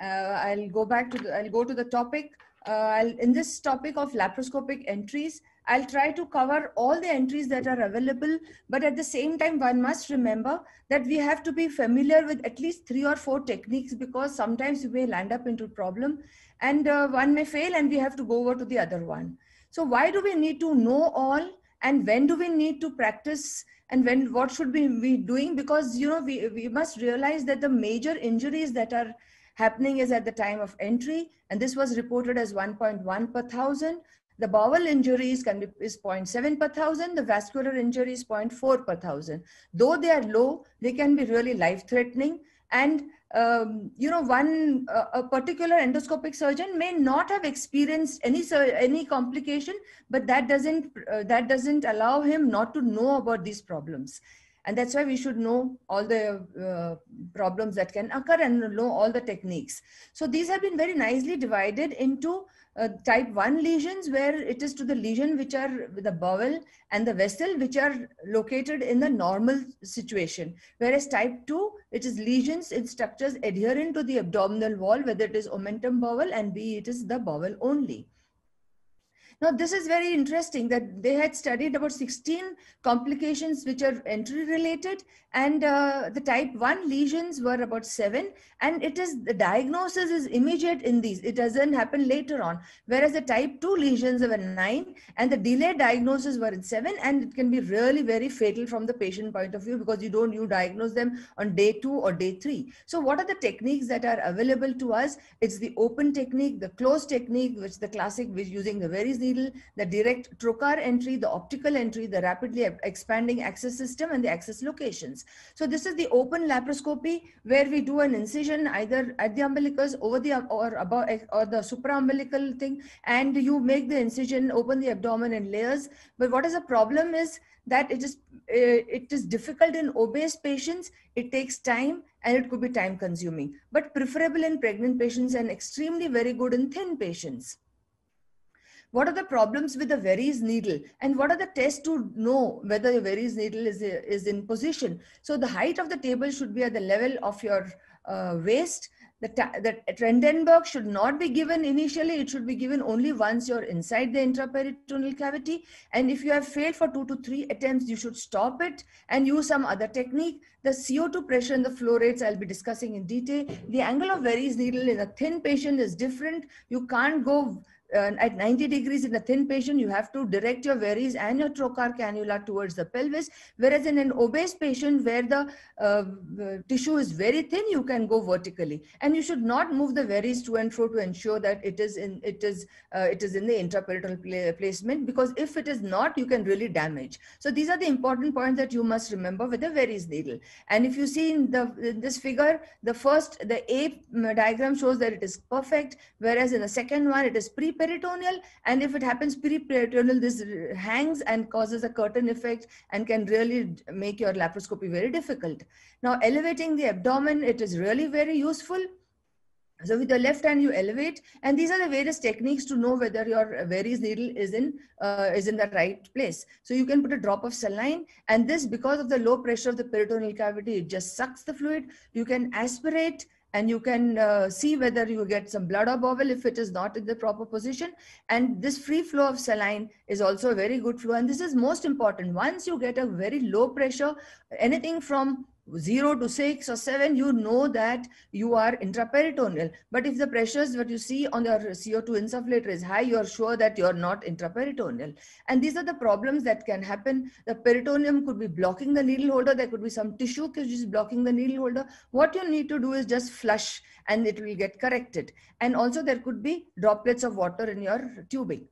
Uh, I'll go back to the, I'll go to the topic. Uh, I'll, in this topic of laparoscopic entries, I'll try to cover all the entries that are available, but at the same time, one must remember that we have to be familiar with at least three or four techniques because sometimes you may land up into problem and uh, one may fail and we have to go over to the other one. So why do we need to know all and when do we need to practice and when what should we be doing? Because, you know, we, we must realize that the major injuries that are happening is at the time of entry, and this was reported as 1.1 per thousand. The bowel injuries can be, is 0.7 per thousand. The vascular injuries 0.4 per thousand. Though they are low, they can be really life-threatening. And um, you know, one uh, a particular endoscopic surgeon may not have experienced any any complication, but that doesn't uh, that doesn't allow him not to know about these problems and that's why we should know all the uh, problems that can occur and know all the techniques so these have been very nicely divided into uh, type 1 lesions where it is to the lesion which are the bowel and the vessel which are located in the normal situation whereas type 2 it is lesions in structures adherent to the abdominal wall whether it is omentum bowel and b it is the bowel only now, this is very interesting that they had studied about 16 complications which are entry related, and uh, the type 1 lesions were about 7. And it is the diagnosis is immediate in these, it doesn't happen later on. Whereas the type 2 lesions were 9, and the delayed diagnosis were in 7, and it can be really very fatal from the patient point of view because you don't you diagnose them on day 2 or day 3. So, what are the techniques that are available to us? It's the open technique, the closed technique, which the classic, which using the needle, the direct trocar entry, the optical entry, the rapidly expanding access system and the access locations. So this is the open laparoscopy where we do an incision either at the umbilicus over the um, or above eh, or the supraumbilical thing and you make the incision open the abdomen in layers. But what is the problem is that it is eh, it is difficult in obese patients it takes time and it could be time consuming but preferable in pregnant patients and extremely very good in thin patients what are the problems with the varies needle and what are the tests to know whether the varies needle is, is in position. So the height of the table should be at the level of your uh, waist. The, the Trendenberg should not be given initially. It should be given only once you're inside the intraperitoneal cavity. And if you have failed for two to three attempts, you should stop it and use some other technique. The CO2 pressure and the flow rates I'll be discussing in detail. The angle of varies needle in a thin patient is different. You can't go uh, at 90 degrees in a thin patient, you have to direct your varies and your trocar cannula towards the pelvis. Whereas in an obese patient where the uh, uh, tissue is very thin, you can go vertically. And you should not move the varies to and fro to ensure that it is in, it is, uh, it is in the intraperitoneal placement because if it is not, you can really damage. So these are the important points that you must remember with the varies needle. And if you see in, the, in this figure, the first, the A mm, diagram shows that it is perfect. Whereas in the second one, it is pre peritoneal and if it happens periperitoneal this hangs and causes a curtain effect and can really make your laparoscopy very difficult now elevating the abdomen it is really very useful so with your left hand you elevate and these are the various techniques to know whether your varies needle is in uh, is in the right place so you can put a drop of saline and this because of the low pressure of the peritoneal cavity it just sucks the fluid you can aspirate and you can uh, see whether you get some blood or bowel if it is not in the proper position and this free flow of saline is also a very good flow and this is most important once you get a very low pressure anything from 0 to 6 or 7, you know that you are intraperitoneal. But if the pressures that you see on your CO2 insufflator is high, you're sure that you're not intraperitoneal. And these are the problems that can happen. The peritoneum could be blocking the needle holder. There could be some tissue which is blocking the needle holder. What you need to do is just flush and it will get corrected. And also there could be droplets of water in your tubing.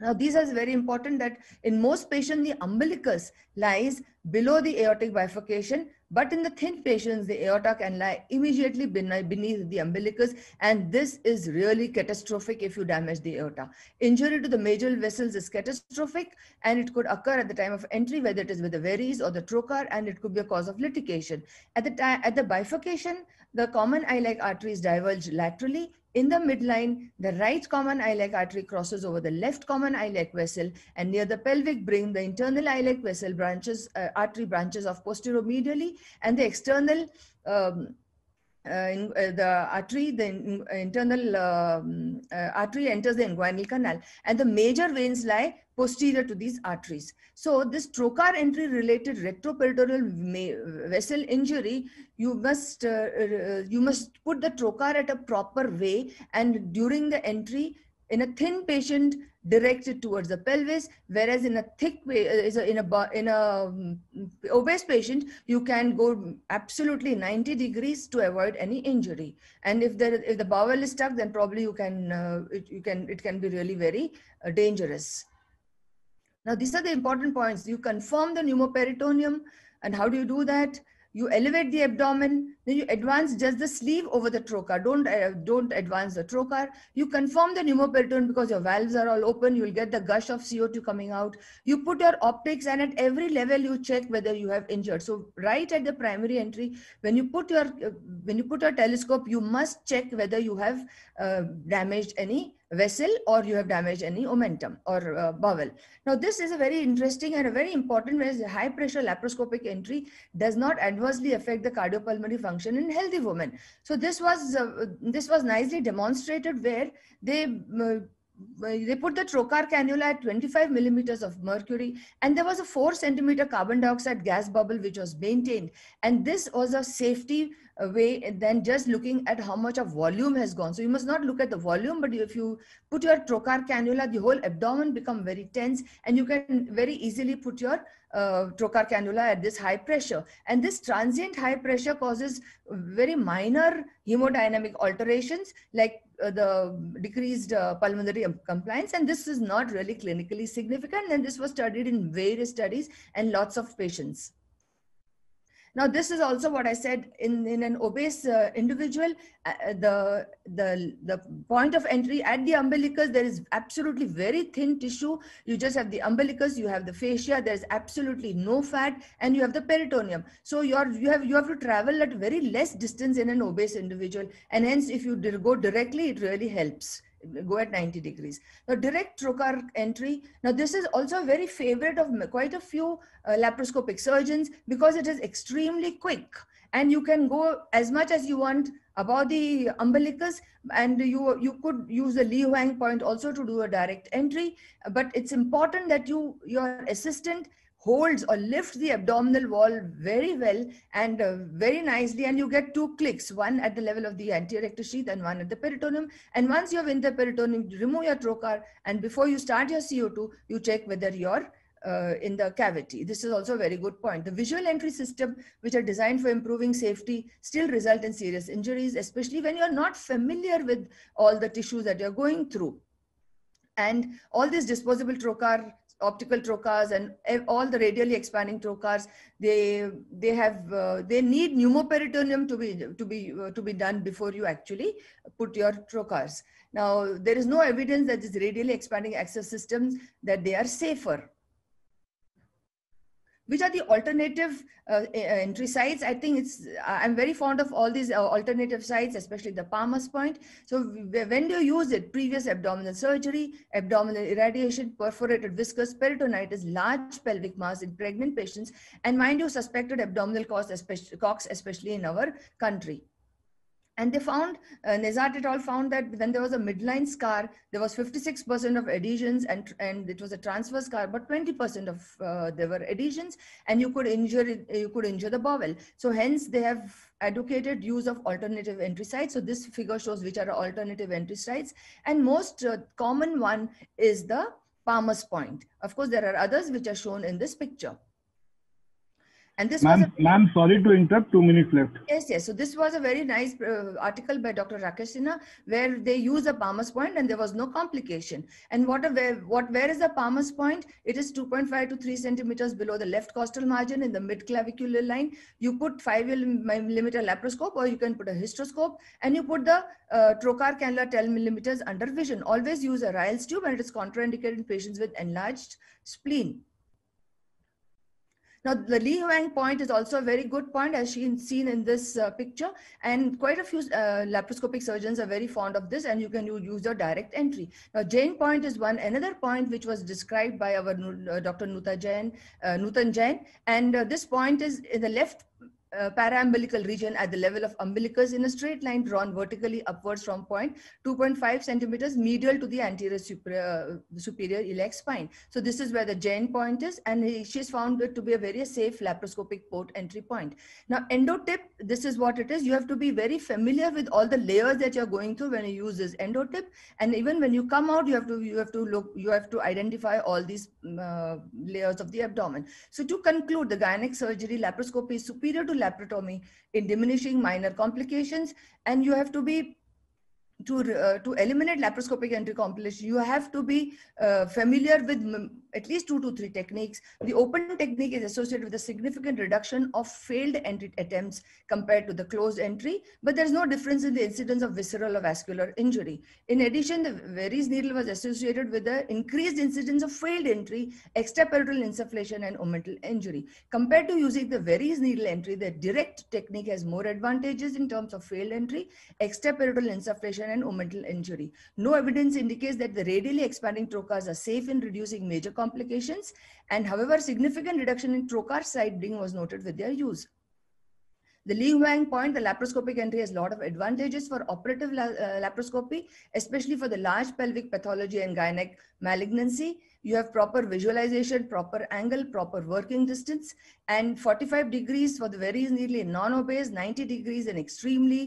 Now, these are very important that in most patients, the umbilicus lies below the aortic bifurcation but in the thin patients, the aorta can lie immediately beneath the umbilicus, and this is really catastrophic if you damage the aorta. Injury to the major vessels is catastrophic, and it could occur at the time of entry, whether it is with the varies or the trocar, and it could be a cause of litigation. At the, at the bifurcation, the common iliac arteries diverge laterally, in the midline, the right common iliac artery crosses over the left common iliac vessel and near the pelvic brain, the internal iliac vessel branches, uh, artery branches off posteromedially and the external um, uh, in, uh, the artery, the in, uh, internal um, uh, artery enters the inguinal canal and the major veins lie posterior to these arteries. So this trocar entry related retroperitoneal vessel injury, you must, uh, uh, you must put the trocar at a proper way and during the entry in a thin patient directed towards the pelvis whereas in a thick way, in a in a mm, obese patient you can go absolutely 90 degrees to avoid any injury and if there if the bowel is stuck then probably you can uh, it, you can it can be really very uh, dangerous now, these are the important points. You confirm the pneumoperitoneum, and how do you do that? You elevate the abdomen, then you advance just the sleeve over the trocar. Don't, uh, don't advance the trocar. You confirm the pneumoperitoneum because your valves are all open. You'll get the gush of CO2 coming out. You put your optics and at every level you check whether you have injured. So right at the primary entry, when you put your, uh, when you put your telescope, you must check whether you have uh, damaged any vessel or you have damaged any omentum or uh, bowel. Now this is a very interesting and a very important way. high pressure laparoscopic entry does not adversely affect the cardiopulmonary function function in healthy women so this was uh, this was nicely demonstrated where they uh, they put the trocar cannula at 25 millimeters of mercury and there was a 4 centimeter carbon dioxide gas bubble which was maintained and this was a safety uh, way than just looking at how much of volume has gone so you must not look at the volume but if you put your trocar cannula the whole abdomen become very tense and you can very easily put your uh, trocar cannula at this high pressure and this transient high pressure causes very minor hemodynamic alterations like uh, the decreased uh, pulmonary um, compliance and this is not really clinically significant and this was studied in various studies and lots of patients now, this is also what I said in, in an obese uh, individual, uh, uh the, the, the point of entry at the umbilicus, there is absolutely very thin tissue. You just have the umbilicus, you have the fascia, there's absolutely no fat and you have the peritoneum. So you're, you, have, you have to travel at very less distance in an obese individual. And hence, if you go directly, it really helps go at 90 degrees. Now direct trocar entry. Now this is also a very favorite of quite a few uh, laparoscopic surgeons because it is extremely quick and you can go as much as you want above the umbilicus and you you could use the Li Huang point also to do a direct entry. But it's important that you your assistant holds or lifts the abdominal wall very well and uh, very nicely and you get two clicks one at the level of the anterior sheath and one at the peritoneum and once you have interperitoneum you remove your trocar and before you start your co2 you check whether you're uh, in the cavity. This is also a very good point. The visual entry system, which are designed for improving safety, still result in serious injuries, especially when you're not familiar with all the tissues that you're going through. And all these disposable trocar optical trocars and all the radially expanding trocars they they have uh, they need pneumoperitoneum to be to be uh, to be done before you actually put your trocars now there is no evidence that these radially expanding access systems that they are safer which are the alternative uh, uh, entry sites i think it's i'm very fond of all these uh, alternative sites especially the palmer's point so when do you use it previous abdominal surgery abdominal irradiation perforated viscous peritonitis large pelvic mass in pregnant patients and mind you suspected abdominal cause especially, especially in our country and they found, uh, Nezat et al. found that when there was a midline scar, there was 56% of adhesions and, and it was a transverse scar, but 20% of uh, there were adhesions and you could injure, you could injure the bowel. So hence they have advocated use of alternative entry sites. So this figure shows which are alternative entry sites. And most uh, common one is the Palmer's point. Of course, there are others which are shown in this picture. And this ma'am, a, ma'am, sorry to interrupt. Two minutes left. Yes, yes. So this was a very nice uh, article by Dr. Rakesh Sinha where they use a Palmer's point and there was no complication. And what a, where, what where is the Palmer's point? It is 2.5 to 3 centimeters below the left costal margin in the mid clavicular line. You put 5 millimeter laparoscope or you can put a hysteroscope and you put the uh, trocar cannula 10 millimeters under vision. Always use a Ryle's tube and it is contraindicated in patients with enlarged spleen. Now, the Li Huang point is also a very good point, as seen in this uh, picture. And quite a few uh, laparoscopic surgeons are very fond of this, and you can use your direct entry. Now, Jain point is one another point which was described by our uh, Dr. Nuta Jain, uh, Nutan Jain. And uh, this point is in the left uh, paraumbilical region at the level of umbilicus in a straight line drawn vertically upwards from point 2.5 centimeters medial to the anterior super, uh, superior iliac spine. So this is where the Jane point is and he, she's found it to be a very safe laparoscopic port entry point. Now endotip, this is what it is. You have to be very familiar with all the layers that you're going through when you use this endotip. And even when you come out, you have to, you have to look, you have to identify all these uh, layers of the abdomen. So to conclude, the gynec surgery laparoscopy is superior to laparotomy in diminishing minor complications and you have to be to uh, to eliminate laparoscopic enterocomplication you have to be uh, familiar with at least two to three techniques. The open technique is associated with a significant reduction of failed entry attempts compared to the closed entry, but there's no difference in the incidence of visceral or vascular injury. In addition, the Varies needle was associated with the increased incidence of failed entry, extraperitoneal insufflation, and omental injury. Compared to using the Varies needle entry, the direct technique has more advantages in terms of failed entry, extraperitoneal insufflation, and omental injury. No evidence indicates that the radially expanding trocars are safe in reducing major complications and however significant reduction in trocar side bleeding was noted with their use. The Li Huang point, the laparoscopic entry has a lot of advantages for operative la uh, laparoscopy, especially for the large pelvic pathology and gynec malignancy. You have proper visualization, proper angle, proper working distance, and 45 degrees for the very nearly non-obese, 90 degrees in extremely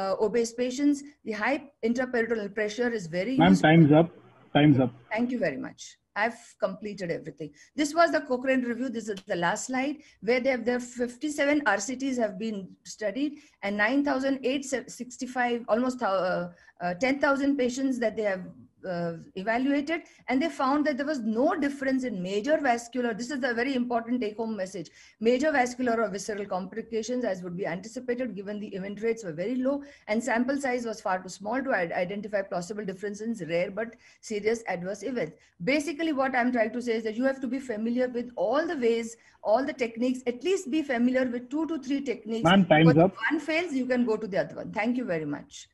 uh, obese patients. The high intraperitoneal pressure is very- Ma'am, time's up. Time's up. Thank you very much i have completed everything. This was the Cochrane review. This is the last slide where there, there 57 RCTs have been studied and 9,865, almost uh, uh, 10,000 patients that they have uh, evaluated and they found that there was no difference in major vascular this is a very important take home message major vascular or visceral complications as would be anticipated given the event rates were very low and sample size was far too small to identify possible differences rare but serious adverse events basically what i'm trying to say is that you have to be familiar with all the ways all the techniques at least be familiar with two to three techniques ma'am time's up one fails you can go to the other one thank you very much